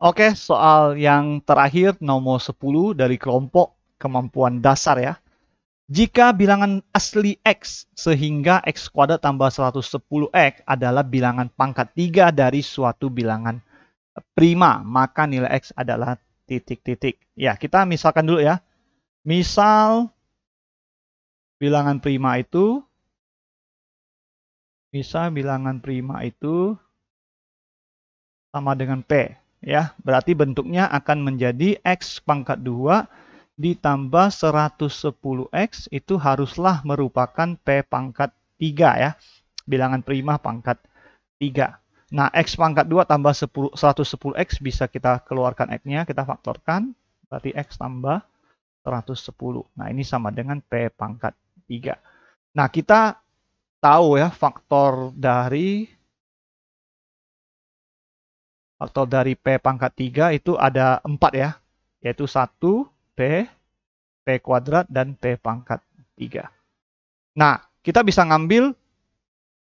Oke, soal yang terakhir nomor 10 dari kelompok kemampuan dasar ya. Jika bilangan asli X sehingga X kuadrat tambah 110X adalah bilangan pangkat 3 dari suatu bilangan prima, maka nilai X adalah titik-titik. Ya, kita misalkan dulu ya. Misal bilangan prima itu, misal bilangan prima itu sama dengan P ya berarti bentuknya akan menjadi x pangkat 2 ditambah 110x itu haruslah merupakan p pangkat 3 ya bilangan prima pangkat 3 nah x pangkat 2 tambah 10, 110x bisa kita keluarkan x-nya kita faktorkan berarti x tambah 110 nah ini sama dengan p pangkat 3 nah kita tahu ya faktor dari atau dari P pangkat 3 itu ada 4 ya, yaitu 1, P, P kuadrat, dan P pangkat 3. Nah, kita bisa ngambil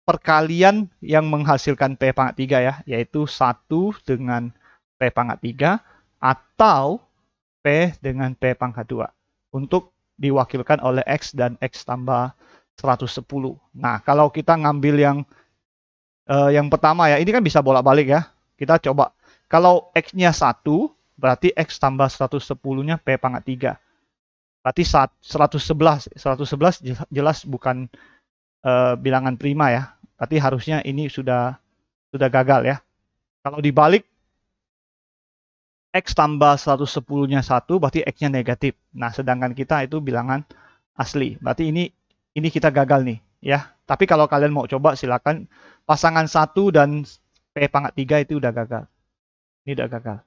perkalian yang menghasilkan P pangkat 3 ya, yaitu 1 dengan P pangkat 3 atau P dengan P pangkat 2 untuk diwakilkan oleh X dan X tambah 110. Nah, kalau kita ngambil yang eh, yang pertama ya, ini kan bisa bolak-balik ya. Kita coba. Kalau X-nya 1, berarti X tambah 110-nya P pangkat 3. Berarti 111. 111 jelas bukan uh, bilangan prima ya. Berarti harusnya ini sudah sudah gagal ya. Kalau dibalik, X tambah 110-nya 1, berarti X-nya negatif. Nah, sedangkan kita itu bilangan asli. Berarti ini ini kita gagal nih ya. Tapi kalau kalian mau coba silakan pasangan 1 dan P pangkat 3 itu udah gagal. Ini udah gagal.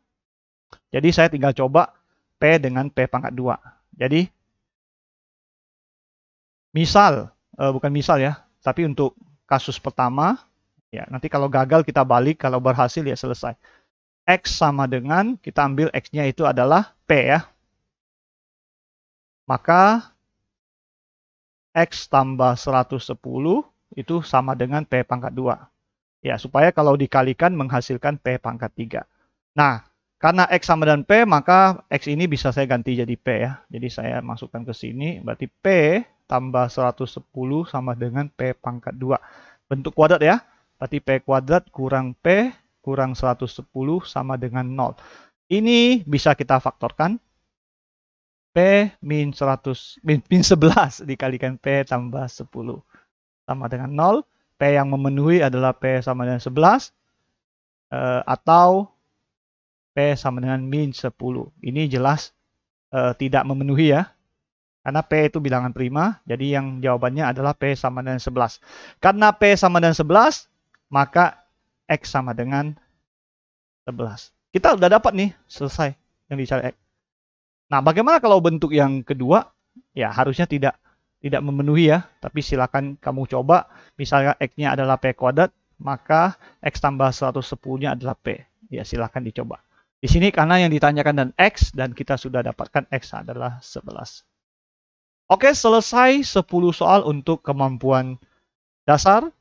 Jadi saya tinggal coba P dengan P pangkat 2. Jadi misal, uh, bukan misal ya, tapi untuk kasus pertama, ya nanti kalau gagal kita balik, kalau berhasil ya selesai. X sama dengan, kita ambil X-nya itu adalah P ya. Maka X tambah 110 itu sama dengan P pangkat 2. Ya, supaya kalau dikalikan menghasilkan P pangkat 3. Nah, karena X sama dengan P, maka X ini bisa saya ganti jadi P ya. Jadi saya masukkan ke sini, berarti P tambah 110 sama dengan P pangkat 2. Bentuk kuadrat ya, berarti P kuadrat kurang P kurang 110 sama dengan 0. Ini bisa kita faktorkan. P min 100, min, min 11 dikalikan P tambah 10 sama dengan 0. P yang memenuhi adalah P sama dengan 11 uh, eh, atau P sama dengan min 10. Ini jelas uh, tidak memenuhi ya. Karena P itu bilangan prima, jadi yang jawabannya adalah P sama dengan 11. Karena P sama dengan 11, maka X sama dengan 11. Kita udah dapat nih, selesai yang dicari X. Nah, bagaimana kalau bentuk yang kedua? Ya, harusnya tidak tidak memenuhi ya, tapi silakan kamu coba Misalnya X-nya adalah P kuadrat, maka X tambah 110-nya adalah P. Ya, silahkan dicoba. Di sini karena yang ditanyakan dan X, dan kita sudah dapatkan X adalah 11. Oke, selesai 10 soal untuk kemampuan dasar.